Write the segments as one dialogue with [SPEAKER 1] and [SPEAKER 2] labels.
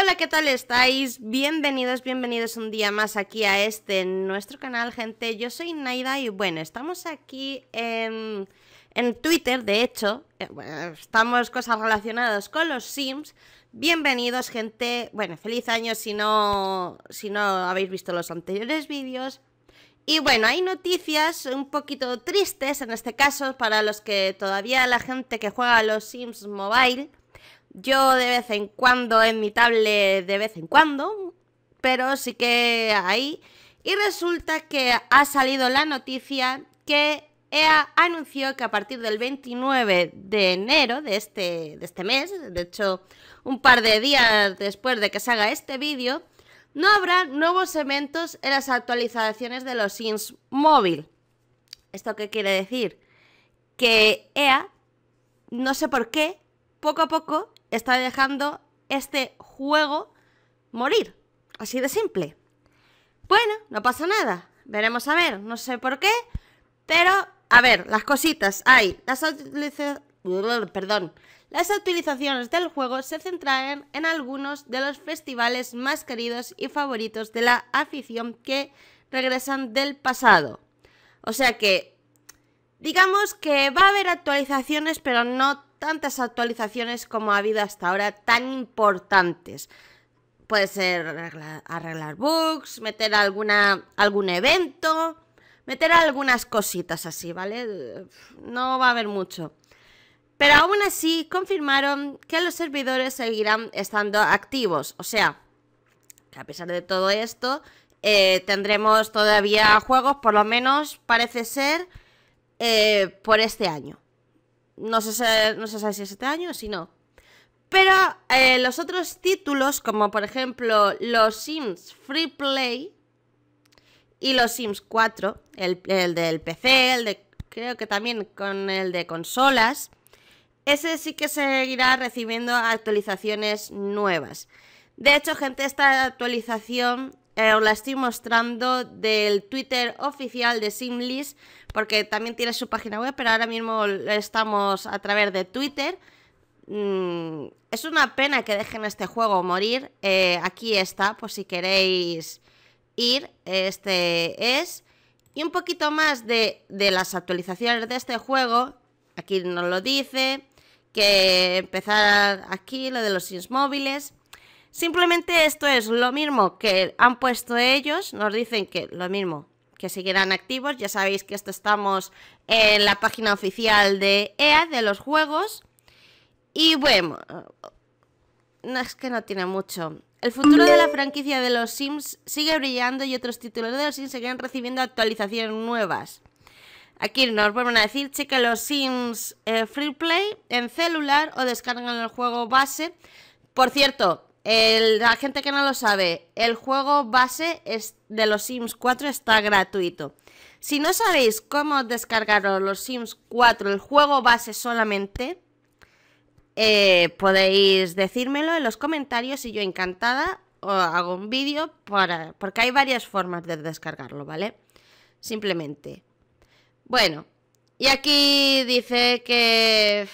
[SPEAKER 1] Hola, ¿qué tal estáis? Bienvenidos, bienvenidos un día más aquí a este nuestro canal, gente. Yo soy Naida y bueno, estamos aquí en, Twitter, de hecho, eh, estamos cosas relacionadas con los Sims. Bienvenidos, gente. Bueno, feliz año si no, si no habéis visto los anteriores vídeos. Y bueno, hay noticias un poquito tristes en este caso para los que todavía la gente que juega a los Sims Mobile yo de vez en cuando en mi tablet, de vez en cuando, pero sí que ahí. Y resulta que ha salido la noticia que EA anunció que a partir del 29 de enero de este, de este mes, de hecho un par de días después de que se haga este vídeo, no habrá nuevos eventos en las actualizaciones de los Sims móvil. ¿Esto qué quiere decir? Que EA, no sé por qué, poco a poco está dejando este juego morir. Así de simple. Bueno, no pasa nada. Veremos a ver. No sé por qué. Pero, a ver, las cositas. Hay. Las, perdón. las actualizaciones del juego se centrarán en algunos de los festivales más queridos y favoritos de la afición que regresan del pasado. O sea que, digamos que va a haber actualizaciones, pero no tantas actualizaciones como ha habido hasta ahora tan importantes. Puede ser arreglar, bugs, meter alguna, algún evento, meter algunas cositas así, ¿vale? No va a haber mucho. Pero aún así confirmaron que los servidores seguirán estando activos. O sea, que a pesar de todo esto, eh, tendremos todavía juegos, por lo menos parece ser, eh, por este año. No sé si es este año o si no. Pero eh, los otros títulos, como por ejemplo los Sims Free Play y los Sims 4, el, el del PC, el de creo que también con el de consolas, ese sí que seguirá recibiendo actualizaciones nuevas. De hecho, gente, esta actualización eh, os la estoy mostrando del Twitter oficial de Simlis, porque también tiene su página web, pero ahora mismo estamos a través de Twitter. Mm, es una pena que dejen este juego morir. Eh, aquí está, por si queréis ir. Este es. Y un poquito más de, las actualizaciones de este juego. Aquí nos lo dice. Que empezar aquí lo de los sims móviles Simplemente esto es lo mismo que han puesto ellos, nos dicen que lo mismo, que seguirán activos, ya sabéis que esto estamos en la página oficial de EA, de los juegos, y bueno, no es que no tiene mucho. El futuro de la franquicia de los Sims sigue brillando y otros títulos de los Sims seguirán recibiendo actualizaciones nuevas. Aquí nos vuelven a decir, cheque los Sims eh, Free Play en celular o descargan el juego base. Por cierto, la gente que no lo sabe, el juego base de los Sims 4 está gratuito. Si no sabéis cómo descargaros los Sims 4, el juego base solamente, eh, podéis decírmelo en los comentarios y yo encantada os hago un vídeo porque hay varias formas de descargarlo, ¿vale? Simplemente. Bueno, y aquí dice que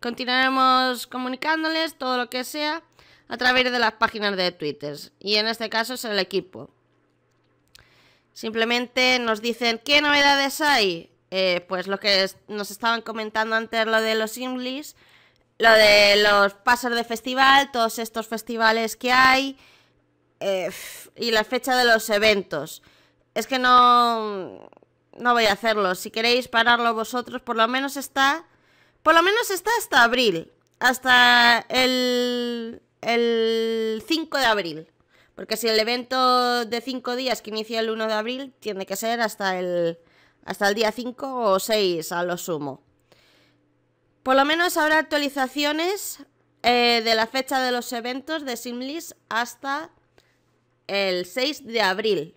[SPEAKER 1] continuaremos comunicándoles todo lo que sea a través de las páginas de Twitter. Y en este caso es el equipo. Simplemente nos dicen, ¿qué novedades hay? Eh, pues lo que nos estaban comentando antes, lo de los Inglis. lo de los pasos de festival, todos estos festivales que hay, eh, y la fecha de los eventos. Es que no, no voy a hacerlo. Si queréis pararlo vosotros, por lo menos está, por lo menos está hasta abril, hasta el el 5 de abril. Porque si el evento de 5 días que inicia el 1 de abril tiene que ser hasta el, hasta el día 5 o 6 a lo sumo. Por lo menos habrá actualizaciones eh, de la fecha de los eventos de Simlis hasta el 6 de abril.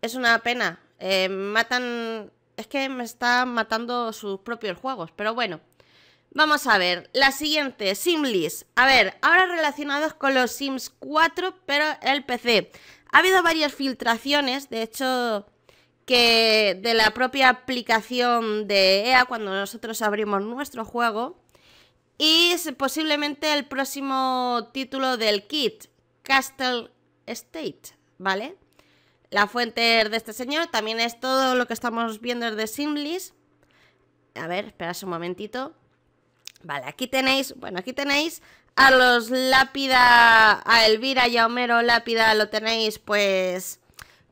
[SPEAKER 1] Es una pena. Eh, matan. Es que me están matando sus propios juegos. Pero bueno. Vamos a ver, la siguiente, Simlis. A ver, ahora relacionados con los Sims 4, pero el PC. Ha habido varias filtraciones, de hecho, que de la propia aplicación de EA cuando nosotros abrimos nuestro juego. Y posiblemente el próximo título del kit, Castle State, ¿vale? La fuente de este señor, también es todo lo que estamos viendo de Simlis. A ver, espera un momentito. Vale, aquí tenéis, bueno, aquí tenéis a los lápida, a Elvira y a Homero lápida, lo tenéis pues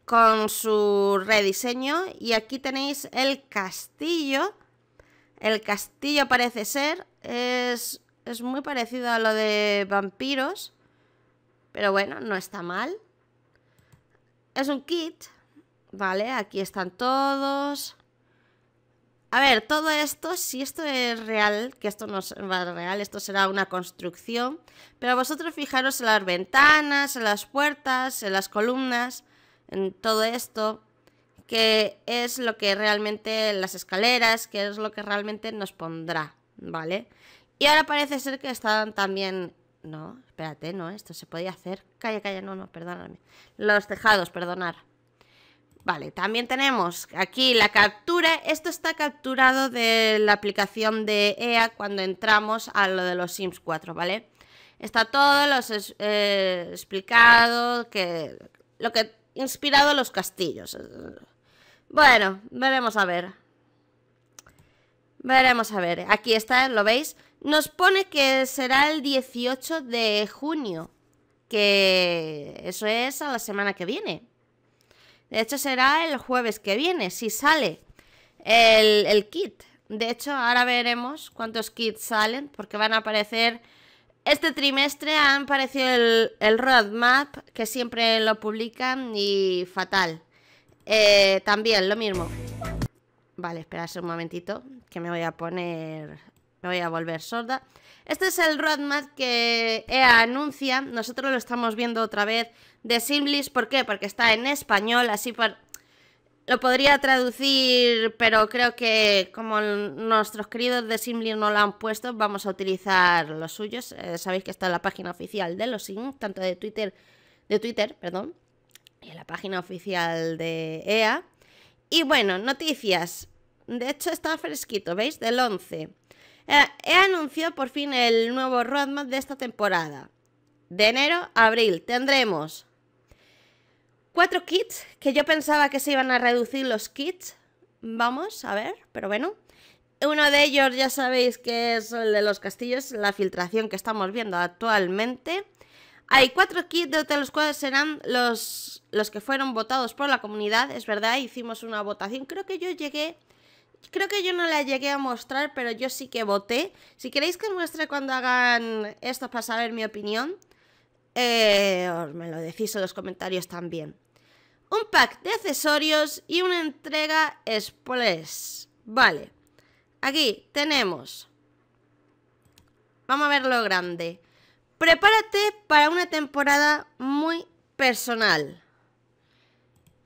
[SPEAKER 1] con su rediseño. Y aquí tenéis el castillo. El castillo parece ser, es, es muy parecido a lo de vampiros, pero bueno, no está mal. Es un kit, ¿vale? Aquí están todos. A ver, todo esto, si esto es real, que esto no es real, esto será una construcción, pero vosotros fijaros en las ventanas, en las puertas, en las columnas, en todo esto, que es lo que realmente, las escaleras, que es lo que realmente nos pondrá, ¿vale? Y ahora parece ser que están también... No, espérate, no, esto se podía hacer. Calla, calla, no, no, perdóname. Los tejados, perdonar. Vale, también tenemos aquí la captura. Esto está capturado de la aplicación de EA cuando entramos a lo de los Sims 4, ¿vale? Está todo los, eh, explicado, que, lo que inspirado los castillos. Bueno, veremos a ver. Veremos a ver. Aquí está, ¿lo veis? Nos pone que será el 18 de junio, que eso es a la semana que viene. De hecho, será el jueves que viene, si sale el, kit. De hecho, ahora veremos cuántos kits salen, porque van a aparecer... Este trimestre han aparecido el, roadmap, que siempre lo publican, y fatal. Eh, también, lo mismo. Vale, esperad un momentito, que me voy a poner me voy a volver sorda. Este es el roadmap que EA anuncia. Nosotros lo estamos viendo otra vez de Simlis. ¿Por qué? Porque está en español, así por... Lo podría traducir, pero creo que como nuestros queridos de Simlis no lo han puesto, vamos a utilizar los suyos. Eh, sabéis que está en la página oficial de los Sim, tanto de Twitter, de Twitter, perdón, y en la página oficial de EA. Y bueno, noticias. De hecho está fresquito, ¿veis? Del 11. Eh, he anunciado por fin el nuevo roadmap de esta temporada. De enero a abril tendremos cuatro kits, que yo pensaba que se iban a reducir los kits. Vamos a ver, pero bueno. Uno de ellos ya sabéis que es el de los castillos, la filtración que estamos viendo actualmente. Hay cuatro kits de los cuales serán los, los que fueron votados por la comunidad, es verdad, hicimos una votación. Creo que yo llegué creo que yo no la llegué a mostrar, pero yo sí que voté. Si queréis que muestre cuando hagan esto para saber mi opinión, eh, me lo decís en los comentarios también. Un pack de accesorios y una entrega express. Vale. Aquí tenemos. Vamos a ver lo grande. Prepárate para una temporada muy personal.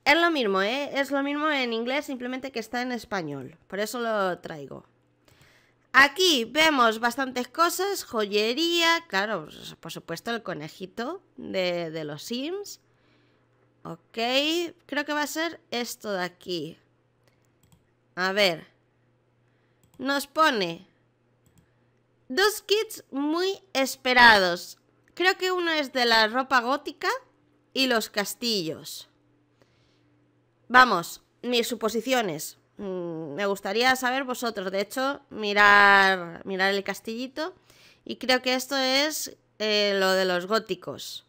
[SPEAKER 1] Es lo mismo, ¿eh? Es lo mismo en inglés, simplemente que está en español. Por eso lo traigo. Aquí vemos bastantes cosas, joyería, claro, por supuesto el conejito de, de los Sims. Ok, creo que va a ser esto de aquí. A ver. Nos pone dos kits muy esperados. Creo que uno es de la ropa gótica y los castillos. Vamos, mis suposiciones. Mm, me gustaría saber vosotros. De hecho, mirar, mirar el castillito. Y creo que esto es eh, lo de los góticos.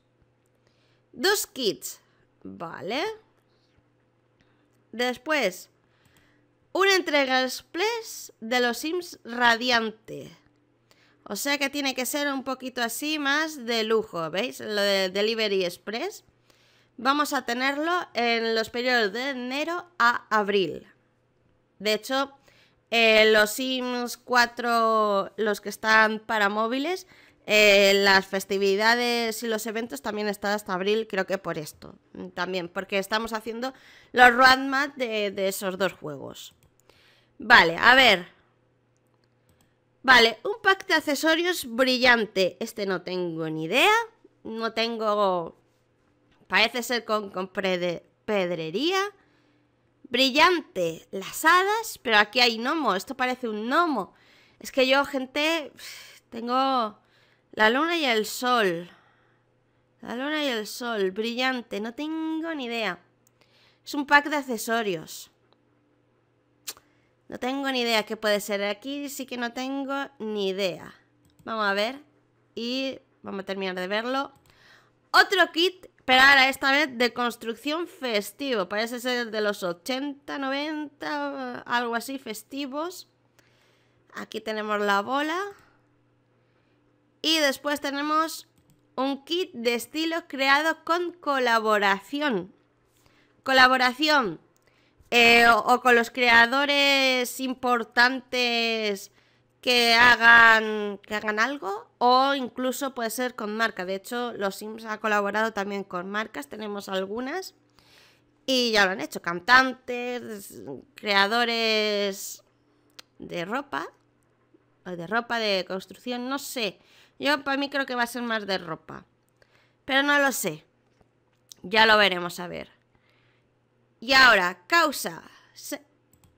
[SPEAKER 1] Dos kits. Vale. Después, una entrega express de los Sims Radiante. O sea que tiene que ser un poquito así más de lujo, ¿veis? Lo de Delivery Express vamos a tenerlo en los periodos de enero a abril. De hecho, eh, los Sims 4, los que están para móviles, eh, las festividades y los eventos también están hasta abril, creo que por esto. Mm, también, porque estamos haciendo los roadmap de esos dos juegos. Vale, a ver. Vale, un pack de accesorios brillante. Este no tengo ni idea. No tengo Parece ser con, con pedrería. Brillante, las hadas, pero aquí hay gnomo, esto parece un gnomo. Es que yo, gente, tengo la luna y el sol. La luna y el sol, brillante, no tengo ni idea. Es un pack de accesorios. No tengo ni idea qué puede ser. Aquí sí que no tengo ni idea. Vamos a ver. Y vamos a terminar de verlo. Otro kit esperar a esta vez de construcción festivo. Parece ser de los 80, 90, algo así, festivos. Aquí tenemos la bola. Y después tenemos un kit de estilo creado con colaboración. Colaboración eh, o, con los creadores importantes que hagan, que hagan algo o incluso puede ser con marca. De hecho, los Sims ha colaborado también con marcas, tenemos algunas y ya lo han hecho, cantantes, creadores de ropa, o de ropa de construcción, no sé. Yo para mí creo que va a ser más de ropa, pero no lo sé. Ya lo veremos a ver. Y ahora, causa.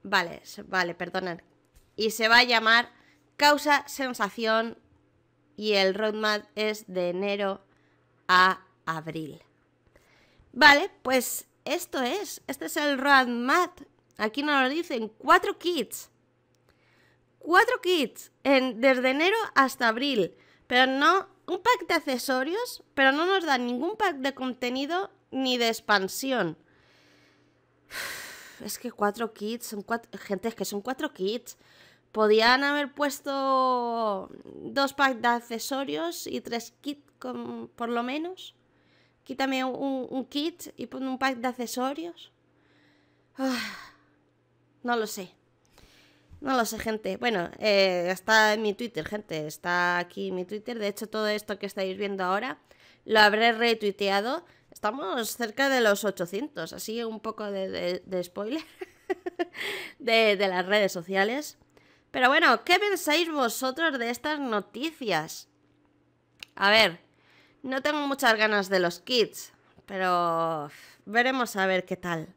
[SPEAKER 1] Vale, vale, perdonad. Y se va a llamar Causa sensación y el roadmap es de enero a abril. Vale, pues esto es, este es el roadmap. Aquí nos lo dicen, cuatro kits. Cuatro kits en, desde enero hasta abril. Pero no, un pack de accesorios, pero no nos da ningún pack de contenido ni de expansión. Es que cuatro kits, son cuatro, gente, es que son cuatro kits. Podían haber puesto dos packs de accesorios y tres kits por lo menos. Quítame un, kit y pon un pack de accesorios. Ah, no lo sé. No lo sé, gente. Bueno, eh, está en mi Twitter, gente. Está aquí mi Twitter. De hecho, todo esto que estáis viendo ahora lo habré retuiteado. Estamos cerca de los 800, así un poco de, spoiler de las redes sociales. Pero bueno, ¿qué pensáis vosotros de estas noticias? A ver, no tengo muchas ganas de los kits, pero veremos a ver qué tal.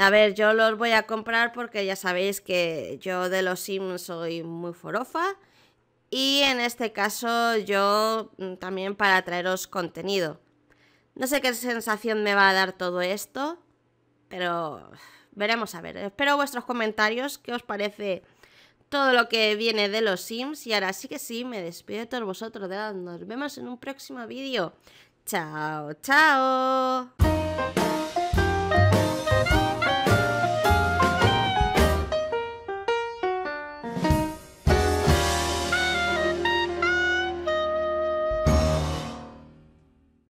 [SPEAKER 1] A ver, yo los voy a comprar porque ya sabéis que yo de los Sims soy muy forofa. Y en este caso yo mm, también para traeros contenido. No sé qué sensación me va a dar todo esto, pero veremos a ver. Espero vuestros comentarios, qué os parece todo lo que viene de los Sims. Y ahora sí que sí, me despido de todos vosotros. Nos vemos en un próximo vídeo. Chao, chao.